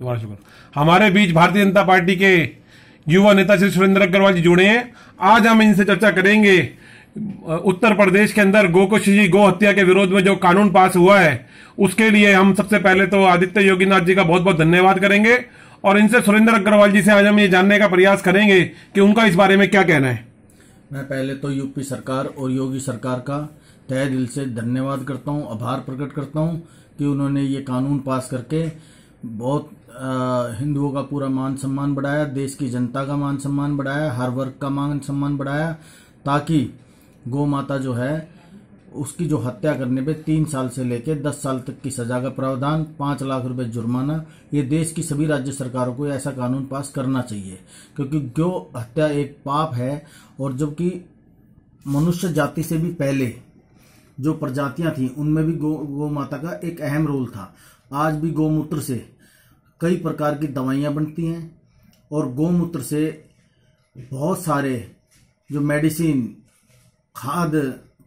तुम्हारा शुक्र हमारे बीच भारतीय जनता पार्टी के युवा नेता श्री सुरेंद्र अग्रवाल जी जुड़े हैं आज हम इनसे चर्चा करेंगे उत्तर प्रदेश के अंदर गोकुश जी गो हत्या के विरोध में जो कानून पास हुआ है उसके लिए हम सबसे पहले तो आदित्य योगीनाथ जी का बहुत बहुत धन्यवाद करेंगे और इनसे सुरेंद्र अग्रवाल जी से आज हम ये जानने का प्रयास करेंगे कि उनका इस बारे में क्या कहना है मैं पहले तो यूपी सरकार और योगी सरकार का तय दिल से धन्यवाद करता हूँ आभार प्रकट करता हूँ कि उन्होंने ये कानून पास करके बहुत हिंदुओं का पूरा मान सम्मान बढ़ाया देश की जनता का मान सम्मान बढ़ाया हर वर्ग का मान सम्मान बढ़ाया ताकि गौ माता जो है उसकी जो हत्या करने पे तीन साल से लेकर दस साल तक की सजा का प्रावधान पांच लाख रुपए जुर्माना ये देश की सभी राज्य सरकारों को ऐसा कानून पास करना चाहिए क्योंकि गौ हत्या एक पाप है और जबकि मनुष्य जाति से भी पहले जो प्रजातियां थी उनमें भी गौ गौ माता का एक अहम रोल था आज भी गौमूत्र से कई प्रकार की दवाइयाँ बनती हैं और गौमूत्र से बहुत सारे जो मेडिसिन खाद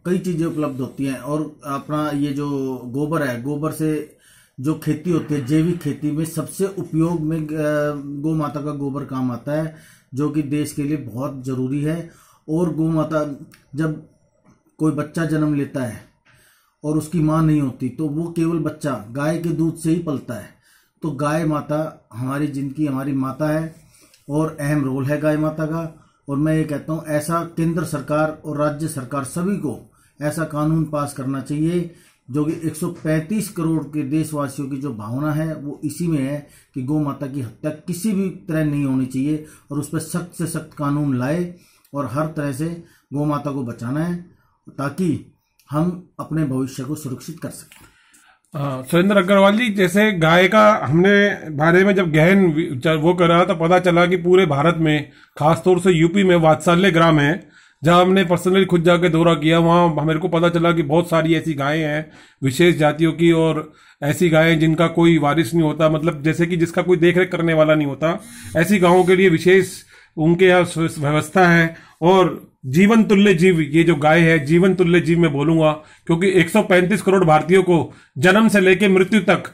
कई चीज़ें उपलब्ध होती हैं और अपना ये जो गोबर है गोबर से जो खेती होती है जैविक खेती में सबसे उपयोग में गौ माता का गोबर काम आता है जो कि देश के लिए बहुत ज़रूरी है और गौ माता जब कोई बच्चा जन्म लेता है और उसकी माँ नहीं होती तो वो केवल बच्चा गाय के दूध से ही पलता है तो गाय माता हमारी जिंदगी हमारी माता है और अहम रोल है गाय माता का और मैं ये कहता हूँ ऐसा केंद्र सरकार और राज्य सरकार सभी को ऐसा कानून पास करना चाहिए जो कि 135 करोड़ के देशवासियों की जो भावना है वो इसी में है कि गौ माता की हत्या किसी भी तरह नहीं होनी चाहिए और उस पर सख्त से सख्त कानून लाए और हर तरह से गौ माता को बचाना है ताकि हम अपने भविष्य को सुरक्षित कर सकें सुरेंद्र अग्रवाल जी जैसे गाय का हमने बारे में जब गहन वो करा तो पता चला कि पूरे भारत में खासतौर से यूपी में वात्सल्य ग्राम है जहां हमने पर्सनली खुद जाकर दौरा किया वहां मेरे को पता चला कि बहुत सारी ऐसी गायें हैं विशेष जातियों की और ऐसी गायें जिनका कोई वारिश नहीं होता मतलब जैसे कि जिसका कोई देख रेख करने वाला नहीं होता ऐसी गायों के लिए विशेष उनके यहाँ व्यवस्था है और जीवन तुल्य जीव ये जो गाय है जीवन तुल्य जीव मैं बोलूंगा क्योंकि 135 करोड़ भारतीयों को जन्म से लेकर मृत्यु तक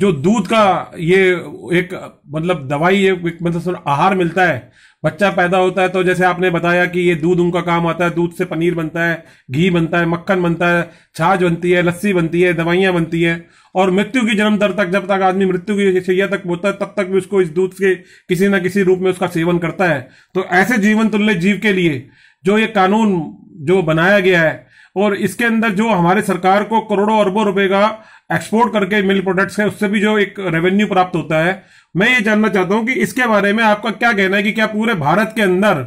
जो दूध का ये एक मतलब दवाई है मतलब आहार मिलता है बच्चा पैदा होता है तो जैसे आपने बताया कि ये दूध उनका काम आता है दूध से पनीर बनता है घी बनता है मक्खन बनता है छाछ बनती है लस्सी बनती है दवाइयां बनती है और मृत्यु की जन्म दर तक जब तक आदमी मृत्यु की शैया तक होता है तब तक भी उसको इस दूध के किसी ना किसी रूप में उसका सेवन करता है तो ऐसे जीवन तुल्य जीव के लिए जो ये कानून जो बनाया गया है और इसके अंदर जो हमारे सरकार को करोड़ों अरबों रुपए का एक्सपोर्ट करके मिल प्रोडक्ट्स है उससे भी जो एक रेवेन्यू प्राप्त होता है मैं ये जानना चाहता हूं कि इसके बारे में आपका क्या कहना है कि क्या पूरे भारत के अंदर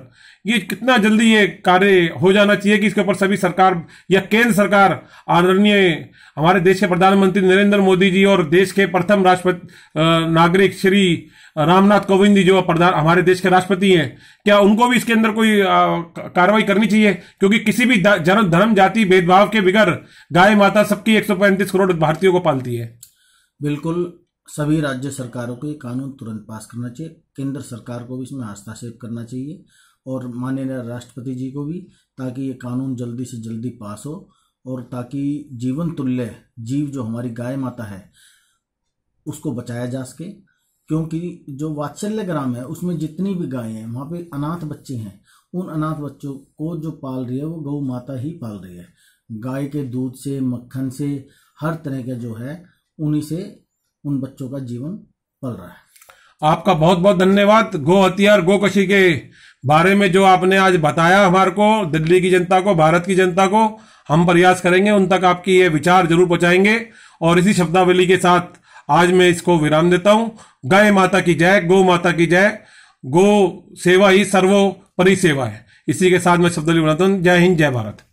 ये कितना जल्दी ये कार्य हो जाना चाहिए कि इसके ऊपर सभी सरकार या केंद्र सरकार आदरणीय हमारे देश के प्रधानमंत्री नरेंद्र मोदी जी और देश के प्रथम राष्ट्रपति नागरिक श्री रामनाथ कोविंद जी जो प्रधान हमारे देश के राष्ट्रपति हैं क्या उनको भी इसके अंदर कोई कार्रवाई करनी चाहिए क्योंकि किसी भी जन धर्म जाति भेदभाव के बिगड़ गाय माता सबकी एक करोड़ भारतीयों को पालती है बिल्कुल सभी राज्य सरकारों को ये कानून तुरंत पास करना चाहिए केंद्र सरकार को भी इसमें हस्ताक्षेप करना चाहिए और माननीय राष्ट्रपति जी को भी ताकि ये कानून जल्दी से जल्दी पास हो और ताकि जीवन तुल्य जीव जो हमारी गाय माता है उसको बचाया जा सके क्योंकि जो वात्सल्य ग्राम है उसमें जितनी भी गायें हैं वहाँ पे अनाथ बच्चे हैं उन अनाथ बच्चों को जो पाल रही है वो गौ माता ही पाल रही है गाय के दूध से मक्खन से हर तरह का जो है उन्हीं से उन बच्चों का जीवन पल रहा है आपका बहुत बहुत धन्यवाद गो हथियार गो कशी के बारे में जो आपने आज बताया हमारे को दिल्ली की जनता को भारत की जनता को हम प्रयास करेंगे उन तक आपकी ये विचार जरूर पहुंचाएंगे और इसी शब्दावली के साथ आज मैं इसको विराम देता हूं गय माता की जय गो माता की जय गो सेवा ही सर्वोपरि सेवा है इसी के साथ मैं शब्दावली बनाता हूँ जय हिंद जय भारत